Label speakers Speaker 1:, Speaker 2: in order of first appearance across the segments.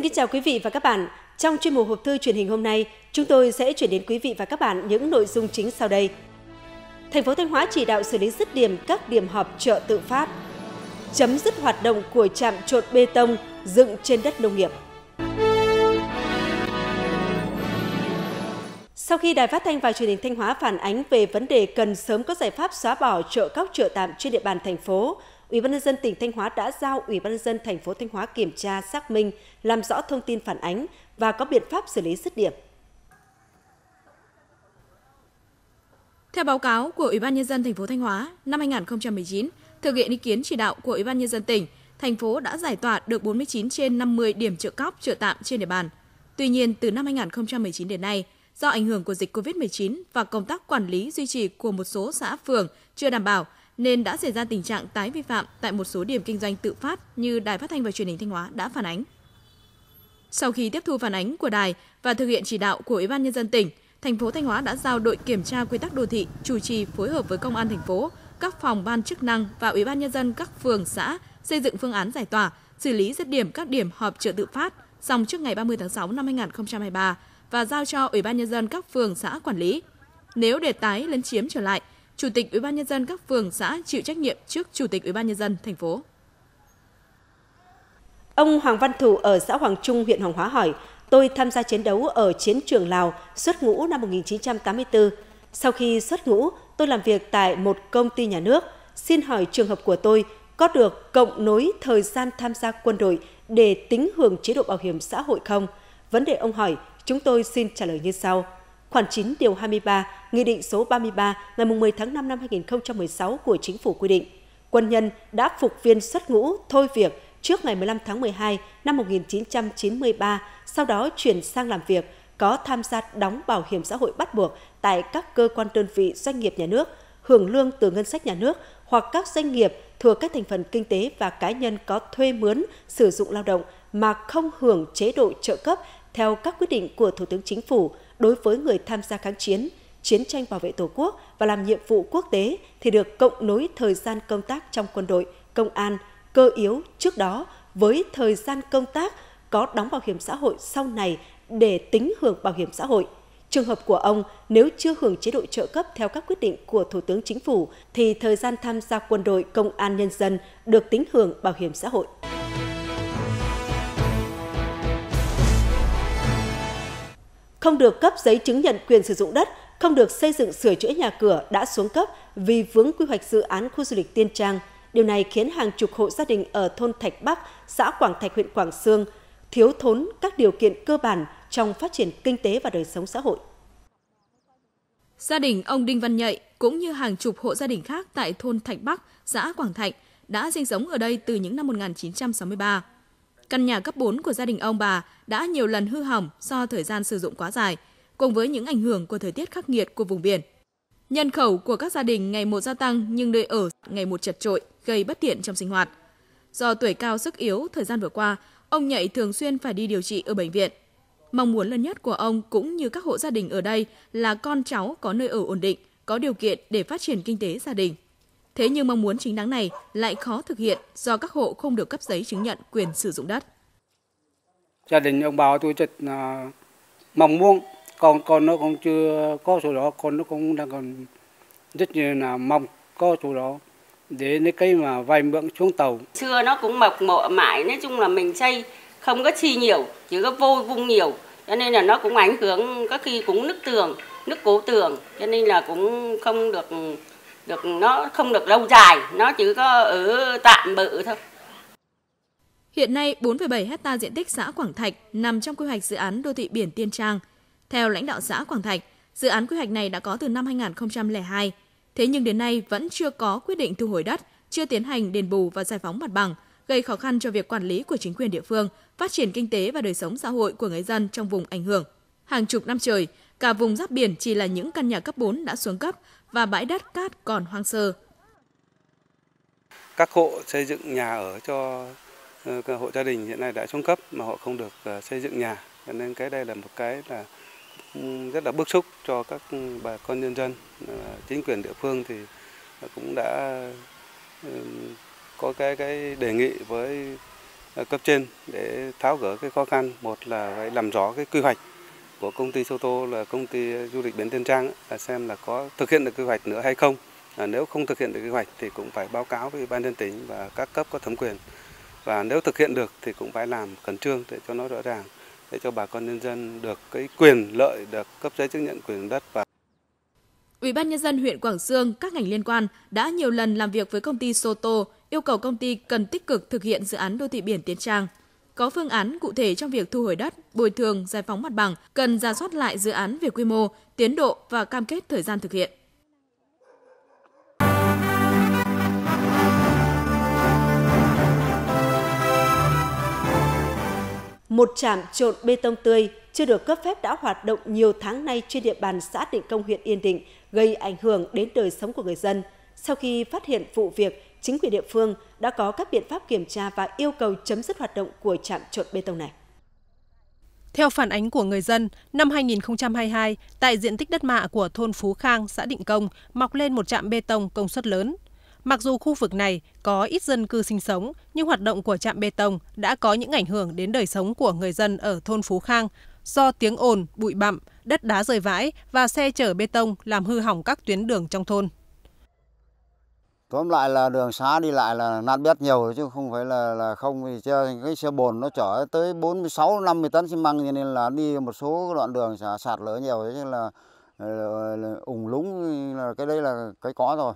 Speaker 1: Xin kính chào quý vị và các bạn. Trong chuyên mục hộp thư truyền hình hôm nay, chúng tôi sẽ chuyển đến quý vị và các bạn những nội dung chính sau đây. Thành phố Thanh Hóa chỉ đạo xử lý dứt điểm các điểm họp chợ tự phát. Chấm dứt hoạt động của trạm trộn bê tông dựng trên đất nông nghiệp. Sau khi Đài Phát thanh và Truyền hình Thanh Hóa phản ánh về vấn đề cần sớm có giải pháp xóa bỏ chợ cóc chợ tạm trên địa bàn thành phố, Ủy ban nhân dân tỉnh Thanh Hóa đã giao Ủy ban nhân dân thành phố Thanh Hóa kiểm tra, xác minh, làm rõ thông tin phản ánh và có biện pháp xử lý dứt điểm.
Speaker 2: Theo báo cáo của Ủy ban nhân dân thành phố Thanh Hóa, năm 2019, thực hiện ý kiến chỉ đạo của Ủy ban nhân dân tỉnh, thành phố đã giải tỏa được 49 trên 50 điểm trợ cóc, trợ tạm trên địa bàn. Tuy nhiên, từ năm 2019 đến nay, do ảnh hưởng của dịch COVID-19 và công tác quản lý duy trì của một số xã phường chưa đảm bảo nên đã xảy ra tình trạng tái vi phạm tại một số điểm kinh doanh tự phát như Đài Phát thanh và Truyền hình Thanh Hóa đã phản ánh. Sau khi tiếp thu phản ánh của đài và thực hiện chỉ đạo của Ủy ban nhân dân tỉnh, thành phố Thanh Hóa đã giao đội kiểm tra quy tắc đô thị chủ trì phối hợp với công an thành phố, các phòng ban chức năng và Ủy ban nhân dân các phường xã xây dựng phương án giải tỏa, xử lý dứt điểm các điểm họp chợ tự phát xong trước ngày 30 tháng 6 năm 2023 và giao cho Ủy ban nhân dân các phường xã quản lý. Nếu để tái lấn chiếm trở lại Chủ tịch Ủy ban nhân dân các phường xã chịu trách nhiệm trước Chủ tịch Ủy ban nhân dân thành phố.
Speaker 1: Ông Hoàng Văn Thủ ở xã Hoàng Trung, huyện Hoàng Hóa hỏi, tôi tham gia chiến đấu ở chiến trường Lào xuất ngũ năm 1984. Sau khi xuất ngũ, tôi làm việc tại một công ty nhà nước. Xin hỏi trường hợp của tôi có được cộng nối thời gian tham gia quân đội để tính hưởng chế độ bảo hiểm xã hội không? Vấn đề ông hỏi, chúng tôi xin trả lời như sau khoản 9 điều 23, Nghị định số 33 ngày 10 tháng 5 năm 2016 của Chính phủ quy định, quân nhân đã phục viên xuất ngũ thôi việc trước ngày 15 tháng 12 năm 1993, sau đó chuyển sang làm việc có tham gia đóng bảo hiểm xã hội bắt buộc tại các cơ quan đơn vị doanh nghiệp nhà nước, hưởng lương từ ngân sách nhà nước hoặc các doanh nghiệp thuộc các thành phần kinh tế và cá nhân có thuê mướn sử dụng lao động mà không hưởng chế độ trợ cấp theo các quyết định của Thủ tướng Chính phủ đối với người tham gia kháng chiến, chiến tranh bảo vệ Tổ quốc và làm nhiệm vụ quốc tế thì được cộng nối thời gian công tác trong quân đội, công an, cơ yếu trước đó với thời gian công tác có đóng bảo hiểm xã hội sau này để tính hưởng bảo hiểm xã hội. Trường hợp của ông nếu chưa hưởng chế độ trợ cấp theo các quyết định của Thủ tướng Chính phủ thì thời gian tham gia quân đội công an nhân dân được tính hưởng bảo hiểm xã hội. không được cấp giấy chứng nhận quyền sử dụng đất, không được xây dựng sửa chữa nhà cửa đã xuống cấp vì vướng quy hoạch dự án khu du lịch Tiên Trang. Điều này khiến hàng chục hộ gia đình ở thôn Thạch Bắc, xã Quảng Thạch, huyện Quảng Sương thiếu thốn các điều kiện cơ bản trong phát triển kinh tế
Speaker 2: và đời sống xã hội. Gia đình ông Đinh Văn Nhạy cũng như hàng chục hộ gia đình khác tại thôn Thạch Bắc, xã Quảng Thạch đã sinh sống ở đây từ những năm 1963. Căn nhà cấp 4 của gia đình ông bà đã nhiều lần hư hỏng do thời gian sử dụng quá dài, cùng với những ảnh hưởng của thời tiết khắc nghiệt của vùng biển. Nhân khẩu của các gia đình ngày một gia tăng nhưng nơi ở ngày một chật trội, gây bất tiện trong sinh hoạt. Do tuổi cao sức yếu thời gian vừa qua, ông Nhạy thường xuyên phải đi điều trị ở bệnh viện. Mong muốn lớn nhất của ông cũng như các hộ gia đình ở đây là con cháu có nơi ở ổn định, có điều kiện để phát triển kinh tế gia đình. Thế nhưng mong muốn chính đáng này lại khó thực hiện do các hộ không được cấp giấy chứng nhận quyền sử dụng đất.
Speaker 3: Gia đình ông bà tôi rất là mong muốn còn con nó còn chưa có sổ đỏ, con nó cũng đang còn rất như là mong có sổ đỏ để lấy cây mà vay mượn xuống tàu. Xưa nó cũng mọc mộ mãi, nói chung là mình xây không có chi nhiều, chỉ có vô vung nhiều. Cho nên là nó cũng ảnh hưởng, các khi cũng nứt tường, nứt cố tường. Cho nên là cũng không được được nó không được lâu dài nó chỉ có ở tạm bự thôi
Speaker 2: Hiện nay 4,7 hecta diện tích xã Quảng Thạch nằm trong quy hoạch dự án đô thị biển Tiên Trang. Theo lãnh đạo xã Quảng Thạch, dự án quy hoạch này đã có từ năm 2002. Thế nhưng đến nay vẫn chưa có quyết định thu hồi đất, chưa tiến hành đền bù và giải phóng mặt bằng, gây khó khăn cho việc quản lý của chính quyền địa phương, phát triển kinh tế và đời sống xã hội của người dân trong vùng ảnh hưởng. Hàng chục năm trời, cả vùng giáp biển chỉ là những căn nhà cấp 4 đã xuống cấp và bãi đất cát còn hoang sơ.
Speaker 1: Các hộ xây dựng nhà ở cho ờ, hộ gia đình hiện nay đã xuống cấp mà họ không được ờ, xây dựng nhà, cho nên cái đây là một cái là ừ, rất là bức xúc cho các bà con nhân dân. Ờ, chính quyền địa phương thì cũng đã ừ, có cái cái đề nghị với cấp trên để tháo gỡ cái khó khăn một là phải làm rõ cái quy hoạch của công ty Soto là công ty du lịch Bến Tiên Trang là xem là có thực hiện được quy hoạch nữa hay không. À, nếu không thực hiện được quy hoạch thì cũng phải báo cáo với ban dân tỉnh và các cấp có thẩm quyền. Và nếu thực hiện được thì cũng phải làm khẩn trương để cho nó rõ ràng để cho bà con nhân dân được cái quyền lợi được cấp giấy chứng nhận quyền đất và
Speaker 2: Ủy ban nhân dân huyện Quảng Sương, các ngành liên quan đã nhiều lần làm việc với công ty Soto, yêu cầu công ty cần tích cực thực hiện dự án đô thị biển Tiến Trang có phương án cụ thể trong việc thu hồi đất, bồi thường, giải phóng mặt bằng, cần ra soát lại dự án về quy mô, tiến độ và cam kết thời gian thực hiện.
Speaker 1: Một trạm trộn bê tông tươi chưa được cấp phép đã hoạt động nhiều tháng nay trên địa bàn xã Định Công huyện Yên Định, gây ảnh hưởng đến đời sống của người dân. Sau khi phát hiện vụ việc, chính quyền địa phương đã có các biện pháp kiểm tra và yêu cầu chấm dứt hoạt động của trạm trộn bê tông này. Theo phản ánh của người dân, năm
Speaker 3: 2022, tại diện tích đất mạ của thôn Phú Khang, xã Định Công, mọc lên một trạm bê tông công suất lớn. Mặc dù khu vực này có ít dân cư sinh sống, nhưng hoạt động của trạm bê tông đã có những ảnh hưởng đến đời sống của người dân ở thôn Phú Khang do tiếng ồn, bụi bặm, đất đá rơi vãi và xe chở bê tông làm hư hỏng các tuyến đường trong thôn tóm lại là đường xá đi lại là nát bét nhiều chứ không phải là là không thì xe, cái xe bồn nó chở tới 46 50 tấn xi măng cho nên là đi một số đoạn đường sạt lở nhiều thế là, là ủng lúng là cái đấy là cái có rồi.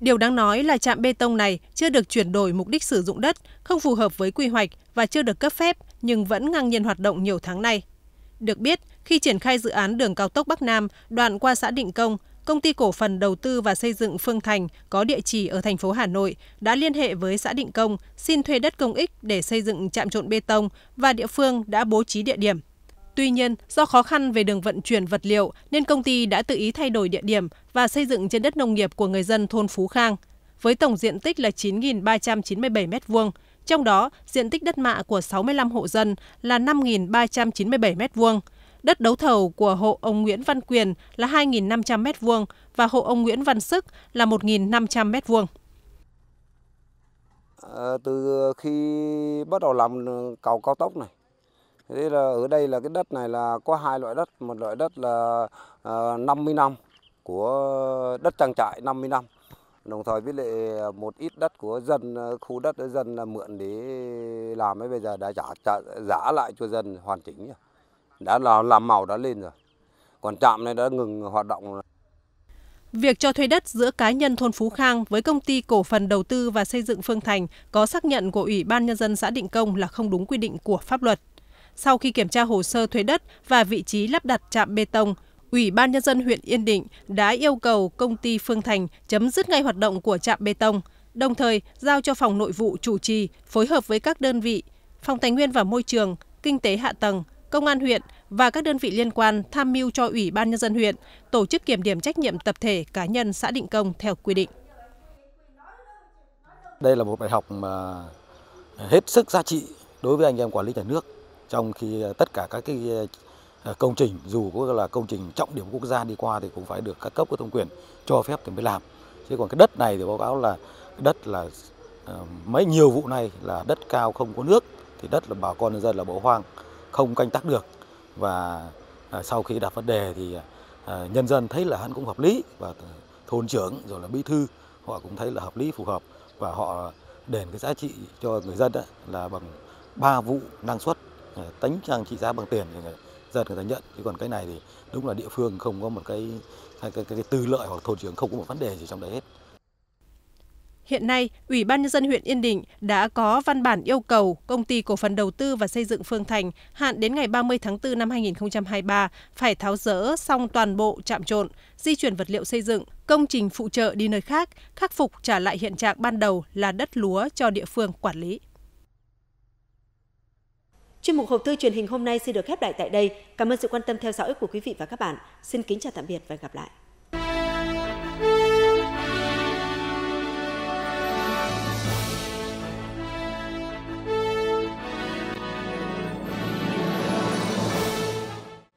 Speaker 3: Điều đáng nói là trạm bê tông này chưa được chuyển đổi mục đích sử dụng đất, không phù hợp với quy hoạch và chưa được cấp phép nhưng vẫn ngang nhiên hoạt động nhiều tháng nay. Được biết, khi triển khai dự án đường cao tốc Bắc Nam đoạn qua xã Định Công, Công ty cổ phần đầu tư và xây dựng Phương Thành có địa chỉ ở thành phố Hà Nội đã liên hệ với xã Định Công xin thuê đất công ích để xây dựng trạm trộn bê tông và địa phương đã bố trí địa điểm. Tuy nhiên, do khó khăn về đường vận chuyển vật liệu nên công ty đã tự ý thay đổi địa điểm và xây dựng trên đất nông nghiệp của người dân thôn Phú Khang với tổng diện tích là 9.397 m2, trong đó diện tích đất mạ của 65 hộ dân là 5.397 m2 Đất đấu thầu của hộ ông Nguyễn Văn Quyền là 2.500 m2 và hộ ông Nguyễn Văn Sức là 1.500 m2.
Speaker 1: À, từ khi
Speaker 3: bắt đầu làm cầu cao tốc này, thế là ở đây là cái đất này là có hai loại đất, một loại đất là à, 50 năm của đất trang trại 50 năm đồng thời với lại một ít đất của dân khu đất dân là mượn để làm ấy bây giờ đã trả trả, giả lại cho dân hoàn chỉnh đã là làm màu đã lên rồi còn trạm này đã ngừng hoạt động rồi. Việc cho thuê đất giữa cá nhân thôn Phú Khang với công ty cổ phần đầu tư và xây dựng Phương Thành có xác nhận của Ủy ban Nhân dân xã Định Công là không đúng quy định của pháp luật. Sau khi kiểm tra hồ sơ thuế đất và vị trí lắp đặt trạm bê tông, Ủy ban Nhân dân huyện Yên Định đã yêu cầu công ty Phương Thành chấm dứt ngay hoạt động của trạm bê tông, đồng thời giao cho phòng nội vụ chủ trì phối hợp với các đơn vị, phòng tài nguyên và môi trường, kinh tế hạ tầng, Công an huyện và các đơn vị liên quan tham mưu cho Ủy ban Nhân dân huyện tổ chức kiểm điểm trách nhiệm tập thể cá nhân xã Định Công theo quy định.
Speaker 2: Đây là một bài học mà hết sức giá trị đối với anh em quản lý nhà nước trong khi tất cả các cái à, công trình dù có là công trình trọng điểm quốc gia đi qua thì cũng phải được các cấp có thẩm quyền cho phép thì mới làm chứ còn cái đất này thì báo cáo là đất là à, mấy nhiều vụ này là đất cao không có nước thì đất là bà con nhân dân là bỏ hoang không canh tác được và à, sau khi đặt vấn đề thì à, nhân dân thấy là hắn cũng hợp lý và thôn trưởng rồi là bí thư họ cũng thấy là hợp lý phù hợp và họ đền cái giá trị cho người dân đấy là bằng ba vụ năng suất à, tính trang trị giá bằng tiền thì người dân người ta nhận chứ còn cái này thì đúng là địa phương không có một cái cái, cái, cái tư lợi hoặc thôn trưởng không có một vấn đề gì trong đấy hết
Speaker 3: Hiện nay, Ủy ban nhân dân huyện Yên Định đã có văn bản yêu cầu công ty cổ phần đầu tư và xây dựng Phương Thành hạn đến ngày 30 tháng 4 năm 2023 phải tháo rỡ xong toàn bộ trạm trộn, di chuyển vật liệu xây dựng, công trình phụ trợ đi nơi
Speaker 1: khác, khắc phục trả lại hiện trạng ban đầu là đất lúa cho địa phương quản lý. Chuyên mục hộp thư truyền hình hôm nay xin được khép lại tại đây. Cảm ơn sự quan tâm theo dõi của quý vị và các bạn. Xin kính chào tạm biệt và gặp lại.